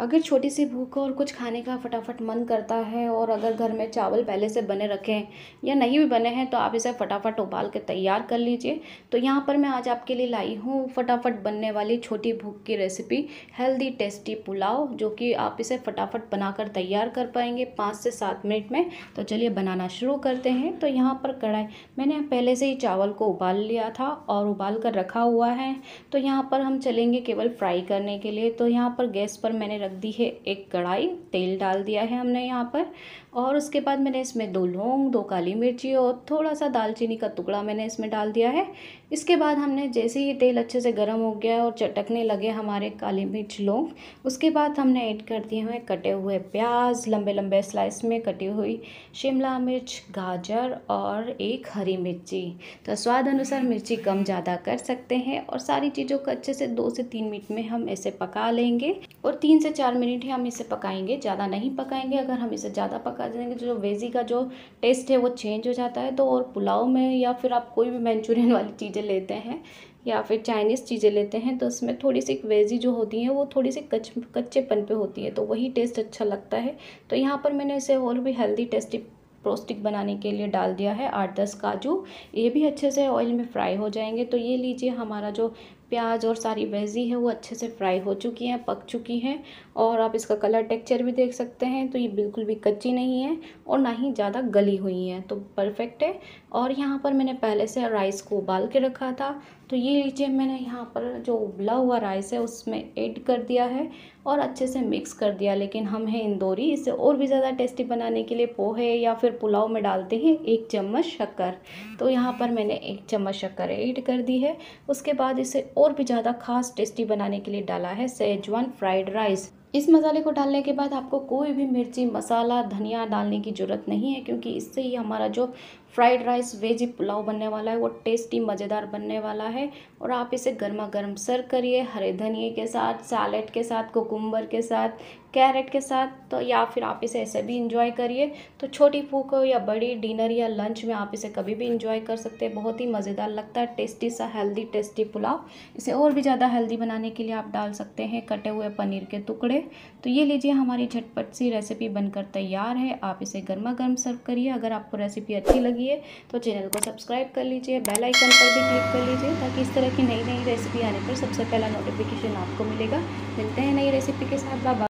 अगर छोटी सी भूख और कुछ खाने का फटाफट मन करता है और अगर घर में चावल पहले से बने रखे हैं या नहीं भी बने हैं तो आप इसे फटाफट उबाल के तैयार कर लीजिए तो यहाँ पर मैं आज आपके लिए लाई हूँ फटाफट बनने वाली छोटी भूख की रेसिपी हेल्दी टेस्टी पुलाव जो कि आप इसे फटाफट बनाकर तैयार कर पाएंगे पाँच से सात मिनट में तो चलिए बनाना शुरू करते हैं तो यहाँ पर कढ़ाई मैंने पहले से ही चावल को उबाल लिया था और उबाल कर रखा हुआ है तो यहाँ पर हम चलेंगे केवल फ्राई करने के लिए तो यहाँ पर गैस पर मैंने रख रख दी है एक कढ़ाई तेल डाल दिया है हमने यहाँ पर और उसके बाद मैंने इसमें दो लौंग दो काली मिर्ची और थोड़ा सा दालचीनी का टुकड़ा मैंने इसमें डाल दिया है इसके बाद हमने जैसे ही तेल अच्छे से गर्म हो गया और चटकने लगे हमारे काली मिर्च लौंग उसके बाद हमने ऐड कर दिए हुए कटे हुए प्याज लंबे लंबे स्लाइस में कटी हुई शिमला मिर्च गाजर और एक हरी मिर्ची तो स्वाद अनुसार मिर्ची कम ज़्यादा कर सकते हैं और सारी चीज़ों को अच्छे से दो से तीन मिनट में हम ऐसे पका लेंगे और तीन से चार मिनट ही हम इसे पकाएंगे ज़्यादा नहीं पकाएंगे अगर हम इसे ज़्यादा पका देंगे जो वेजी का जो टेस्ट है वो चेंज हो जाता है तो और पुलाव में या फिर आप कोई भी मैंचूरियन वाली चीज़ें लेते हैं या फिर चाइनीज़ चीज़ें लेते हैं तो उसमें थोड़ी सी वेजी जो होती हैं वो थोड़ी सी कच कच्चेपन पे होती है तो वही टेस्ट अच्छा लगता है तो यहाँ पर मैंने इसे और भी हेल्दी टेस्टी प्रोस्टिक बनाने के लिए डाल दिया है आठ दस काजू ये भी अच्छे से ऑयल में फ्राई हो जाएंगे तो ये लीजिए हमारा जो प्याज और सारी वेजी है वो अच्छे से फ्राई हो चुकी हैं पक चुकी हैं और आप इसका कलर टेक्चर भी देख सकते हैं तो ये बिल्कुल भी कच्ची नहीं है और ना ही ज़्यादा गली हुई है तो परफेक्ट है और यहाँ पर मैंने पहले से राइस को उबाल के रखा था तो ये लीजिए मैंने यहाँ पर जो उबला हुआ राइस है उसमें ऐड कर दिया है और अच्छे से मिक्स कर दिया लेकिन हम हैं इंदौरी इसे और भी ज़्यादा टेस्टी बनाने के लिए पोहे या फिर पुलाव में डालते हैं एक चम्मच शक्कर तो यहाँ पर मैंने एक चम्मच शक्कर ऐड कर दी है उसके बाद इसे और भी ज़्यादा खास टेस्टी बनाने के लिए डाला है सेजवान फ्राइड राइस इस मसाले को डालने के बाद आपको कोई भी मिर्ची मसाला धनिया डालने की ज़रूरत नहीं है क्योंकि इससे ही हमारा जो फ्राइड राइस वेजी पुलाव बनने वाला है वो टेस्टी मज़ेदार बनने वाला है और आप इसे गर्मा गर्म सर्व करिए हरे धनिए के साथ सैलेड के साथ कोकुम्बर के साथ कैरेट के साथ तो या फिर आप इसे ऐसे भी इंजॉय करिए तो छोटी फूको हो या बड़ी डिनर या लंच में आप इसे कभी भी इंजॉय कर सकते हैं बहुत ही मज़ेदार लगता है टेस्टी सा हेल्दी टेस्टी पुलाव इसे और भी ज़्यादा हेल्दी बनाने के लिए आप डाल सकते हैं कटे हुए पनीर के टुकड़े तो ये लीजिए हमारी झटपट सी रेसिपी बनकर तैयार है आप इसे गर्मा गर्म सर्व करिए अगर आपको रेसिपी अच्छी लगी है तो चैनल को सब्सक्राइब कर लीजिए बेल आइकन पर भी क्लिक कर लीजिए ताकि इस तरह की नई नई रेसिपी आने पर सबसे पहला नोटिफिकेशन आपको मिलेगा मिलते हैं नई रेसिपी के साथ बाबा